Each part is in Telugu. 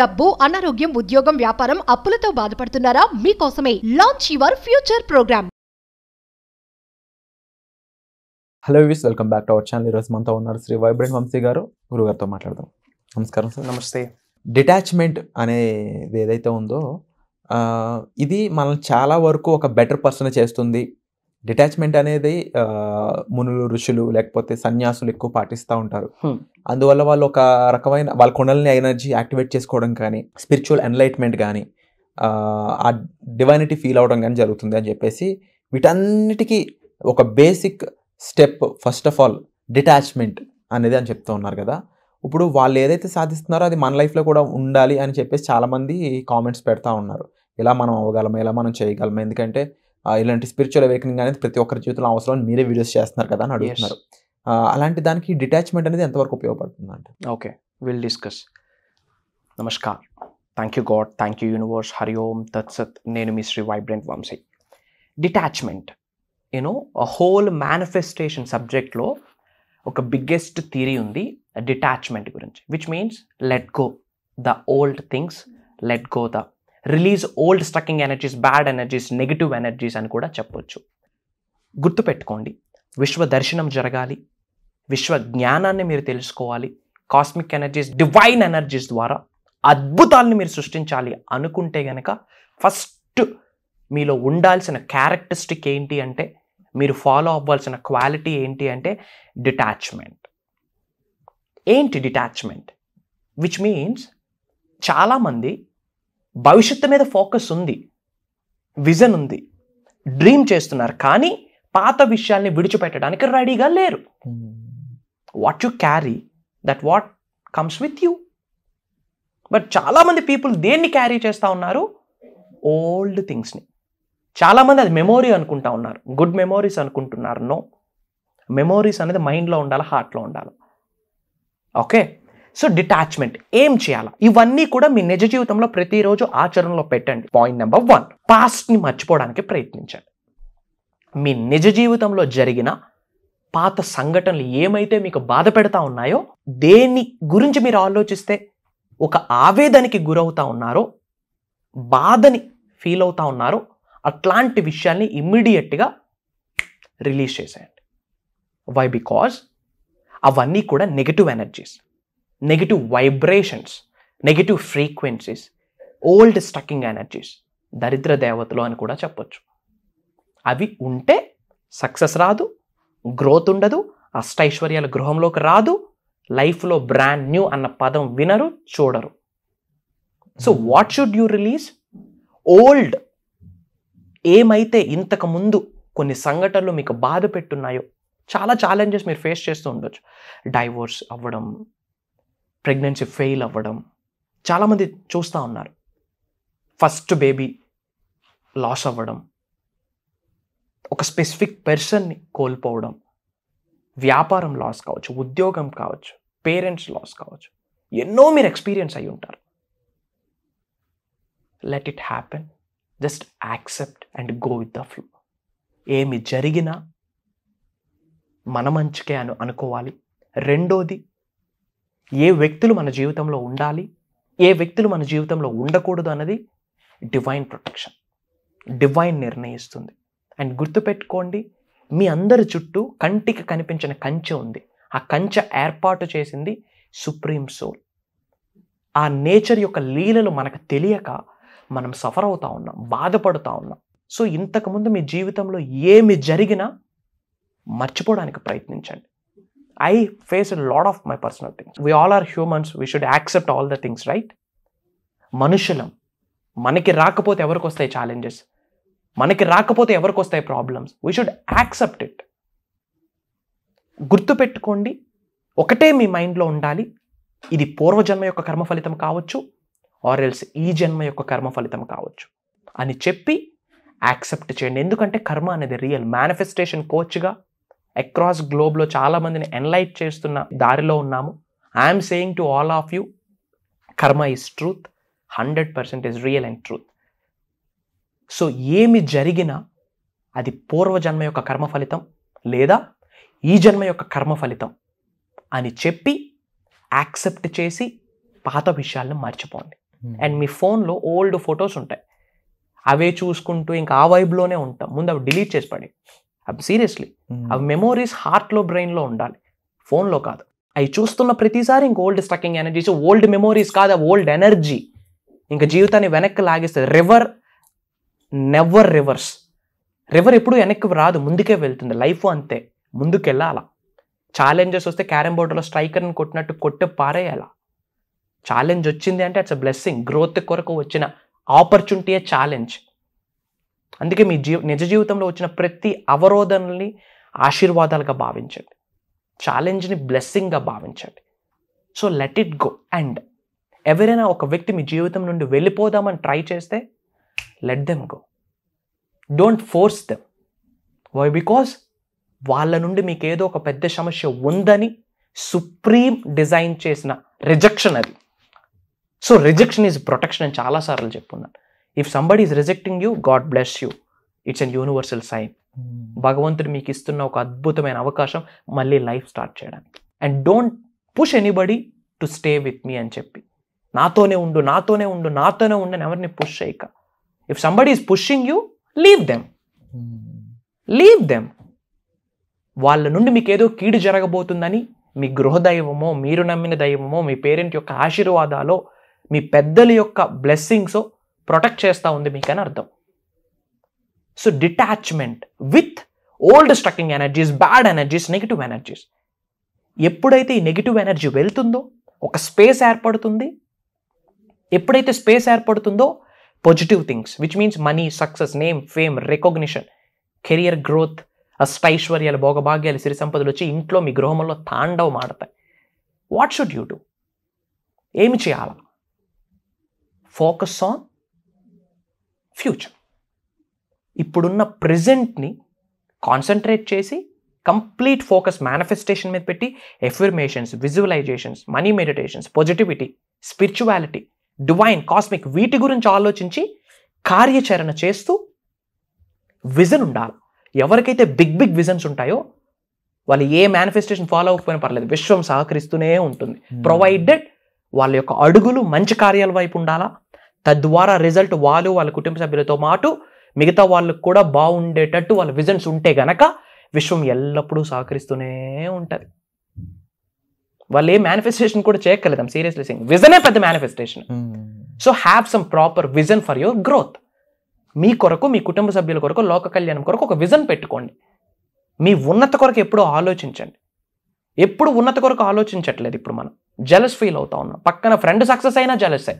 డబ్బు అనారోగ్యం ఉద్యోగం వ్యాపారం అప్పులతో బాధపడుతున్నారా మీకోసమే launch your future programme hello విస్ welcome back to our channel ఈరోజు మనతో ఉన్నారు శ్రీ వైబ్రెంట్ వంశీ గారు గురుగారితో మాట్లాడదాం నమస్కారం సార్ నమస్తే డిటాచ్మెంట్ అనేది ఏదైతే ఉందో ఇది మనం చాలా వరకు ఒక బెటర్ పర్సన్ చేస్తుంది డిటాచ్మెంట్ అనేది మునులు ఋషులు లేకపోతే సన్యాసులు ఎక్కువ పాటిస్తూ ఉంటారు hmm. అందువల్ల వాళ్ళు ఒక రకమైన వాళ్ళ కొనల్ని ఎనర్జీ యాక్టివేట్ చేసుకోవడం కానీ స్పిరిచువల్ ఎన్లైట్మెంట్ కానీ ఆ డివైనిటీ ఫీల్ అవడం కానీ జరుగుతుంది అని చెప్పేసి వీటన్నిటికీ ఒక basic step first of all detachment అనేది అని చెప్తూ ఉన్నారు కదా ఇప్పుడు వాళ్ళు ఏదైతే సాధిస్తున్నారో అది మన లైఫ్లో కూడా ఉండాలి అని చెప్పేసి చాలామంది కామెంట్స్ పెడతా ఉన్నారు ఇలా మనం అవ్వగలమా ఇలా మనం చేయగలం ఎందుకంటే ఇలాంటి స్పిరిచువల్ అవేకనింగ్ అనేది ప్రతి ఒక్కరి జీవితంలో అవసరం మీరే వీడియోస్ చేస్తున్నారు కదా అని అడుగుతున్నారు అలాంటి దానికి డిటాచ్మెంట్ అనేది ఎంతవరకు ఉపయోగపడుతుంది అంటే ఓకే విల్ డిస్కస్ నమస్కార్ thank you God thank you universe Hari Om తత్సత్ నేను మీ Shri vibrant Vamsi detachment you know whole manifestation సబ్జెక్ట్లో ఒక బిగ్గెస్ట్ థియరీ ఉంది డిటాచ్మెంట్ గురించి which means let go the old things let go the release old strucking energies bad energies negative energies అని కూడా చెప్పొచ్చు గుర్తుపెట్టుకోండి విశ్వ దర్శనం జరగాలి విశ్వ జ్ఞానాన్ని మీరు తెలుసుకోవాలి కాస్మిక్ ఎనర్జీస్ డివైన్ ఎనర్జీస్ ద్వారా అద్భుతాలను మీరు సృష్టించాలి అనుకుంటే గనక ఫస్ట్ మీలో ఉండాల్సిన క్యారెక్టరిస్టిక్ ఏంటి అంటే మీరు ఫాలో అవ్వాల్సిన క్వాలిటీ ఏంటి అంటే డిటాచ్మెంట్ ఏంటి డిటాచ్మెంట్ విచ్ మీన్స్ చాలామంది భవిష్యత్తు మీద ఫోకస్ ఉంది విజన్ ఉంది డ్రీమ్ చేస్తున్నారు కానీ పాత విషయాల్ని విడిచిపెట్టడానికి రెడీగా లేరు what you carry that what comes with you but చాలామంది పీపుల్ దేన్ని క్యారీ చేస్తూ ఉన్నారు ఓల్డ్ థింగ్స్ని చాలామంది అది మెమోరీ అనుకుంటా ఉన్నారు గుడ్ మెమోరీస్ అనుకుంటున్నారు నో మెమోరీస్ అనేది మైండ్లో ఉండాలి హార్ట్లో ఉండాలి ఓకే సో డిటాచ్మెంట్ ఏం చేయాలా ఇవన్నీ కూడా మీ నిజ జీవితంలో ప్రతిరోజు ఆచరణలో పెట్టండి పాయింట్ నెంబర్ వన్ పాస్ట్ని మర్చిపోవడానికి ప్రయత్నించండి మీ నిజ జీవితంలో జరిగిన పాత సంఘటనలు ఏమైతే మీకు బాధ పెడతా ఉన్నాయో దేని గురించి మీరు ఆలోచిస్తే ఒక ఆవేదనకి గురవుతా ఉన్నారో బాధని ఫీల్ అవుతా ఉన్నారో అట్లాంటి విషయాల్ని ఇమ్మీడియట్గా రిలీజ్ చేసేయండి వై బికాజ్ అవన్నీ కూడా negative energies negative vibrations negative frequencies old stucking energies దరిద్ర దేవతలు అని కూడా చెప్పొచ్చు అవి ఉంటే సక్సెస్ రాదు గ్రోత్ ఉండదు అష్టైశ్వర్యాల గృహంలోకి రాదు లైఫ్లో బ్రాండ్ న్యూ అన్న పదం వినరు చూడరు so what should you release old ఏమైతే ఇంతకుముందు కొన్ని సంఘటనలు మీకు బాధ పెట్టున్నాయో చాలా ఛాలెంజెస్ మీరు ఫేస్ చేస్తూ ఉండొచ్చు డైవోర్స్ అవ్వడం ప్రెగ్నెన్సీ ఫెయిల్ అవ్వడం చాలామంది చూస్తూ ఉన్నారు ఫస్ట్ బేబీ లాస్ అవ్వడం ఒక స్పెసిఫిక్ పర్సన్ని కోల్పోవడం వ్యాపారం లాస్ కావచ్చు ఉద్యోగం కావచ్చు పేరెంట్స్ లాస్ కావచ్చు ఎన్నో మీరు ఎక్స్పీరియన్స్ అయి ఉంటారు let it happen just accept and go with the flow ఏమి జరిగినా మన మంచికే అను అనుకోవాలి రెండోది ఏ వ్యక్తులు మన జీవితంలో ఉండాలి ఏ వ్యక్తులు మన జీవితంలో ఉండకూడదు అన్నది డివైన్ ప్రొటెక్షన్ డివైన్ నిర్ణయిస్తుంది అండ్ గుర్తుపెట్టుకోండి మీ అందరి చుట్టూ కంటికి కనిపించిన కంచె ఉంది ఆ కంచె ఏర్పాటు చేసింది సుప్రీం సోల్ ఆ నేచర్ యొక్క లీలలు మనకు తెలియక మనం సఫర్ అవుతూ ఉన్నాం బాధపడుతూ ఉన్నాం సో ఇంతకుముందు మీ జీవితంలో ఏమి జరిగినా మర్చిపోవడానికి ప్రయత్నించండి I face a lot of my personal things we all are humans we should accept all the things right మనుషులం మనకి రాకపోతే ఎవరికి వస్తాయి ఛాలెంజెస్ మనకి రాకపోతే ఎవరికి వస్తాయి problems we should accept it గుర్తుపెట్టుకోండి ఒకటే మీ మైండ్లో ఉండాలి ఇది పూర్వజన్మ యొక్క కర్మ ఫలితం కావచ్చు ఆర్ ఎల్స్ ఈ జన్మ యొక్క కర్మ ఫలితం కావచ్చు అని చెప్పి యాక్సెప్ట్ చేయండి ఎందుకంటే కర్మ అనేది రియల్ మేనిఫెస్టేషన్ కోచ్గా అక్రాస్ గ్లోబ్లో చాలామందిని ఎన్లైట్ చేస్తున్న దారిలో ఉన్నాము I'm saying to all of you karma is truth hundred percent is real and truth so ఏమి జరిగినా అది పూర్వజన్మ యొక్క కర్మ ఫలితం లేదా ఈ జన్మ యొక్క కర్మ ఫలితం అని చెప్పి యాక్సెప్ట్ చేసి పాత విషయాలను మర్చిపోండి అండ్ hmm. మీ ఫోన్లో ఓల్డ్ ఫొటోస్ ఉంటాయి అవే చూసుకుంటూ ఇంకా ఆ వైబ్లోనే ఉంటాం ముందు అవి డిలీట్ చేసి పడి అవి సీరియస్లీ అవి మెమోరీస్ హార్ట్లో బ్రెయిన్లో ఉండాలి ఫోన్లో కాదు అవి చూస్తున్న ప్రతిసారి ఇంక old stucking energies old memories కాదు ఓల్డ్ ఎనర్జీ ఇంకా జీవితాన్ని వెనక్కి లాగేస్తుంది రివర్ నెవర్ రివర్స్ రివర్ ఎప్పుడు వెనక్కి రాదు ముందుకే వెళ్తుంది లైఫ్ అంతే ముందుకు వెళ్ళాలా ఛాలెంజెస్ వస్తే క్యారమ్ బోర్డులో స్ట్రైకర్ని కొట్టినట్టు కొట్టి పారేయాలా ఛాలెంజ్ వచ్చింది అంటే అట్స్ అ బ్లెస్సింగ్ గ్రోత్ కొరకు వచ్చిన ఆపర్చునిటీ ఛాలెంజ్ అందుకే మీ జీవ నిజ జీవితంలో వచ్చిన ప్రతి అవరోధనల్ని ఆశీర్వాదాలుగా భావించండి ఛాలెంజ్ని బ్లెస్సింగ్గా భావించండి so let it go and ఎవరైనా ఒక వ్యక్తి మీ జీవితం నుండి వెళ్ళిపోదామని ట్రై చేస్తే let them go don't force them why because వాళ్ళ నుండి మీకు ఏదో ఒక పెద్ద సమస్య ఉందని సుప్రీం డిజైన్ చేసిన రిజెక్షన్ అది సో రిజెక్షన్ ఈజ్ ప్రొటెక్షన్ అని చాలాసార్లు చెప్పున్నాను if somebody is rejecting you God bless you it's an universal sign భగవంతుడు మీకు ఇస్తున్న ఒక అద్భుతమైన అవకాశం మళ్ళీ లైఫ్ స్టార్ట్ చేయడానికి and don't push anybody to stay with me అని చెప్పి నాతోనే ఉండు నాతోనే ఉండు నాతోనే ఉండు అని ఎవరిని పుష్ చేయక if somebody is pushing you leave them leave them వాళ్ళ నుండి మీకు ఏదో కీడు జరగబోతుందని మీ గృహదైవమో మీరు నమ్మిన దైవమో మీ పేరెంట్ యొక్క ఆశీర్వాదాలో మీ పెద్దల యొక్క బ్లెస్సింగ్సో ప్రొటెక్ట్ చేస్తూ ఉంది మీకని అర్థం so detachment with old strucking energies bad energies negative energies ఎప్పుడైతే ఈ నెగిటివ్ ఎనర్జీ వెళ్తుందో ఒక స్పేస్ ఏర్పడుతుంది ఎప్పుడైతే స్పేస్ ఏర్పడుతుందో positive things which means money success name fame recognition career growth అష్టైశ్వర్యాలు భోగభాగ్యాలు సిరి సంపదలు వచ్చి ఇంట్లో మీ గృహంలో తాండవం ఆడతాయి వాట్ షుడ్ యూ డూ ఏమి చేయాలా ఫోకస్ ఆన్ ఫ్యూచర్ ఇప్పుడున్న ప్రజెంట్ని కాన్సన్ట్రేట్ చేసి కంప్లీట్ ఫోకస్ మేనిఫెస్టేషన్ మీద పెట్టి affirmations visualisations money meditations positivity spirituality divine cosmic వీటి గురించి ఆలోచించి కార్యాచరణ చేస్తూ విజన్ ఉండాలి ఎవరికైతే బిగ్ బిగ్ విజన్స్ ఉంటాయో వాళ్ళు ఏ మేనిఫెస్టేషన్ ఫాలో అవ్వకపోయినా పర్లేదు విశ్వం సహకరిస్తూనే ఉంటుంది ప్రొవైడెడ్ hmm. వాళ్ళ యొక్క అడుగులు మంచి కార్యాల వైపు ఉండాలా తద్వారా రిజల్ట్ వాళ్ళు వాళ్ళ కుటుంబ సభ్యులతో పాటు మిగతా వాళ్ళకు కూడా బాగుండేటట్టు వాళ్ళ విజన్స్ ఉంటే గనక విశ్వం ఎల్లప్పుడూ సహకరిస్తూనే ఉంటుంది వాళ్ళు ఏ మేనిఫెస్టేషన్ కూడా చేయక్కర్లేదు సీరియస్లీ సింగ్ విజనే పెద్ద manifestation so have some proper vision for your growth మీ కొరకు మీ కుటుంబ సభ్యుల కొరకు లోక కళ్యాణం కొరకు ఒక విజన్ పెట్టుకోండి మీ ఉన్నత కొరకు ఎప్పుడూ ఆలోచించండి ఎప్పుడు ఉన్నత కొరకు ఆలోచించట్లేదు ఇప్పుడు మనం జలస్ ఫీల్ అవుతా ఉన్నాం పక్కన ఫ్రెండ్ సక్సెస్ అయినా జలసే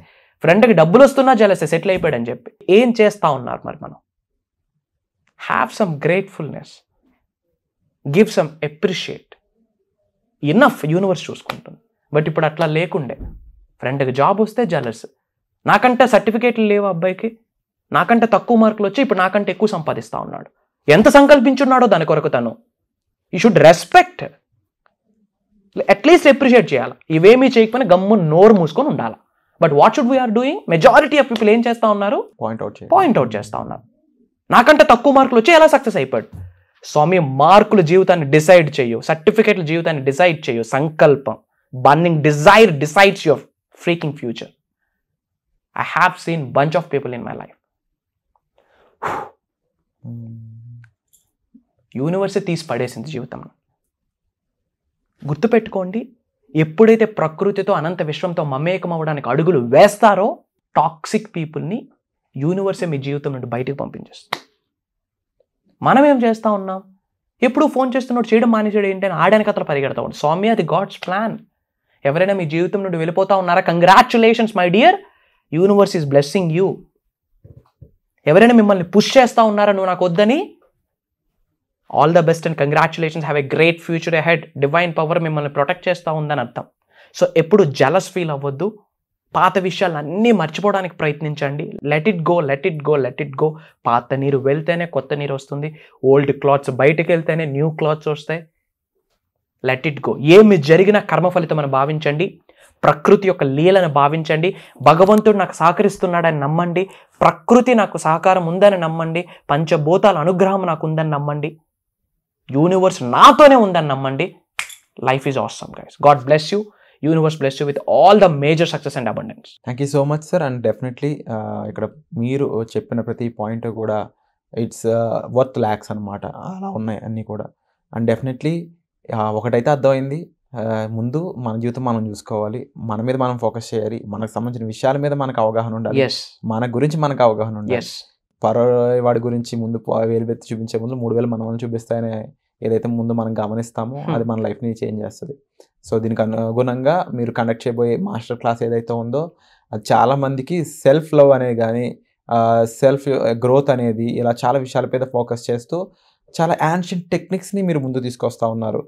ఫ్రెండ్కి డబ్బులు వస్తున్నా జలసే సెటిల్ అయిపోయాడని చెప్పి ఏం చేస్తూ ఉన్నారు మరి మనం have some gratefulness give some appreciate enough universe చూసుకుంటుంది బట్ ఇప్పుడు అట్లా లేకుండే ఫ్రెండ్కి జాబ్ వస్తే జలస్ నాకంటే సర్టిఫికేట్లు లేవు అబ్బాయికి నాకంటే తక్కువ మార్కులు వచ్చి ఇప్పుడు నాకంటే ఎక్కువ సంపాదిస్తూ ఉన్నాడు ఎంత సంకల్పించున్నాడో దాని కొరకు తను you should respect at least appreciate చేయాలి ఇవేమీ చేయకపోయినా గమ్ము నోరు మూసుకొని ఉండాలా but what should we are doing majority of people ఏం చేస్తా ఉన్నారు పాయింట్అవుట్ పాయింట్అవుట్ చేస్తా ఉన్నారు నాకంటే తక్కువ మార్కులు వచ్చి ఎలా సక్సెస్ అయిపోయాడు స్వామి మార్కులు జీవితాన్ని డిసైడ్ చేయు సర్టిఫికేట్లు జీవితాన్ని డిసైడ్ చేయు సంకల్పం burning desire decides your freaking future I have seen bunch of people in my life university తీసి పడేసింది జీవితంలో గుర్తుపెట్టుకోండి ఎప్పుడైతే ప్రకృతితో అనంత విశ్వంతో మమేకం అవడానికి అడుగులు వేస్తారో టాక్సిక్ పీపుల్ని యూనివర్సే మీ జీవితం నుండి బయటకు పంపించేస్తుంది మనం ఏం చేస్తూ ఉన్నాం ఎప్పుడు ఫోన్ చేస్తున్నాడు చేయడం మానేసాడు ఏంటని ఆడానికి అతను పరిగెడతా ఉంటాడు స్వామి అది గాడ్స్ ప్లాన్ ఎవరైనా మీ జీవితం నుండి వెళ్ళిపోతా ఉన్నారా congratulations my dear universe is blessing you ఎవరైనా మిమ్మల్ని పుష్ చేస్తూ ఉన్నారా నువ్వు నాకు వద్దని all the best and congratulations have a great future ahead divine power మిమ్మల్ని ప్రొటెక్ట్ చేస్తూ ఉందని అర్థం సో ఎప్పుడు జలస్ ఫీల్ అవ్వద్దు పాత విషయాలు అన్నీ మర్చిపోవడానికి ప్రయత్నించండి let it go let it go let it go పాత నీరు వెళ్తేనే కొత్త నీరు వస్తుంది ఓల్డ్ క్లాత్స్ బయటకు వెళ్తేనే న్యూ క్లాత్స్ వస్తాయి లెట్ ఇట్ గో ఏమి జరిగిన కర్మఫలితం అని భావించండి ప్రకృతి యొక్క లీలను భావించండి భగవంతుడు నాకు సహకరిస్తున్నాడని నమ్మండి ప్రకృతి నాకు సహకారం ఉందని నమ్మండి పంచభూతాల అనుగ్రహం నాకు ఉందని నమ్మండి యూనివర్స్ నాతోనే ఉందని నమ్మండి life is awesome guys God bless you universe bless you with all the major success and abundance thank you so much sir and definitely ఇక్కడ మీరు చెప్పిన ప్రతి పాయింట్ కూడా ఇట్స్ వర్త్ ల్యాక్స్ అనమాట అలా ఉన్నాయి అన్నీ కూడా అండ్ డెఫినెట్లీ ఒకటైతే అర్థమైంది ముందు మన జీవితం మనం చూసుకోవాలి మన మీద మనం ఫోకస్ చేయాలి మనకు సంబంధించిన విషయాల మీద మనకు అవగాహన ఉండాలి మన గురించి మనకు అవగాహన ఉండాలి పరవాడి వాడి గురించి ముందు వేలు చూపించే ముందు మూడు వేలు మన వాళ్ళని చూపిస్తాయనే ఏదైతే ముందు మనం గమనిస్తామో అది మన లైఫ్ని చేంజ్ చేస్తుంది సో దీనికి అనుగుణంగా మీరు కండక్ట్ చేయబోయే మాస్టర్ క్లాస్ ఏదైతే ఉందో అది చాలామందికి సెల్ఫ్ లవ్ అనేది కానీ సెల్ఫ్ గ్రోత్ అనేది ఇలా చాలా విషయాలపై ఫోకస్ చేస్తూ చాలా యాన్షియంట్ టెక్నిక్స్ని మీరు ముందు తీసుకొస్తా ఉన్నారు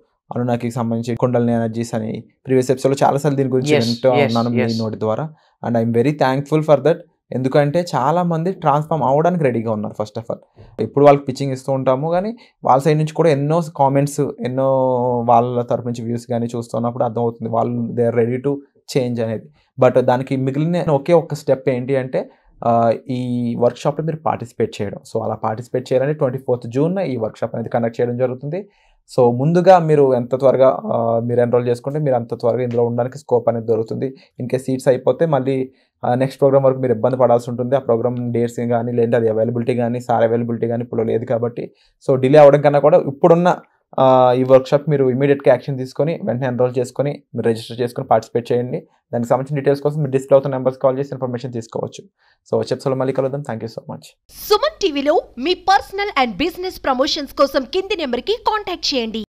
నాకు సంబంధించి కుండలని ఎనర్జీస్ అని ప్రీవియస్ ఎపిసోడ్లో చాలాసార్లు దీని గురించి వింటూ ఉన్నాను మీ నోటి ద్వారా and I'm very thankful for that ఎందుకంటే చాలామంది ట్రాన్స్ఫామ్ అవ్వడానికి రెడీగా ఉన్నారు ఫస్ట్ ఆఫ్ ఆల్ ఇప్పుడు వాళ్ళకి పిచ్చింగ్ ఇస్తూ ఉంటాము కానీ వాళ్ళ సైడ్ నుంచి కూడా ఎన్నో కామెంట్స్ ఎన్నో వాళ్ళ తరపు నుంచి వ్యూస్ కానీ చూస్తున్నప్పుడు అర్థమవుతుంది వాళ్ళు they are ready to change అనేది బట్ దానికి మిగిలిన ఒకే ఒక స్టెప్ ఏంటి అంటే ఈ వర్క్షాప్లో మీరు పార్టిసిపేట్ చేయడం సో అలా పార్టిసిపేట్ చేయాలని ట్వంటీ ఫోర్త్ జూన్ ఈ వర్క్షాప్ అనేది కండక్ట్ చేయడం జరుగుతుంది సో ముందుగా మీరు ఎంత త్వరగా మీరు ఎన్రోల్ చేసుకుంటే మీరు అంత త్వరగా ఇందులో ఉండడానికి స్కోప్ అనేది దొరుకుతుంది ఇన్కేస్ సీట్స్ అయిపోతే మళ్ళీ నెక్స్ట్ ప్రోగ్రామ్ వరకు మీరు ఇబ్బంది పడాల్సి ఉంటుంది ఆ ప్రోగ్రామ్ డేట్స్ కానీ లేదంటే అది అవైలబిలిటీ కానీ సార్ అవైలబిలిటీ కానీ ఇప్పుడు లేదు కాబట్టి సో డిలే అవ్వడం కన్నా కూడా ఇప్పుడున్న ఈ వర్క్షాప్ మీరు ఇమీడియట్గా యాక్షన్ తీసుకొని వెంటనే ఎన్రోల్ చేసుకొని మీరు రిజిస్టర్ చేసుకొని పార్టిసిపేట్ చేయండి దానికి సంబంధించిన డీటెయిల్స్ కోసం మీరు డిస్ప్లే అవుతున్న నెంబర్స్ కాల్ చేసి ఇన్ఫర్మేషన్ తీసుకోవచ్చు సో సో మళ్ళీ కలుద్దాం thank you so much Suman టీవీలో మీ పర్సనల్ అండ్ బిజినెస్ ప్రమోషన్స్ కోసం కింది నెంబర్కి కాంటాక్ట్ చేయండి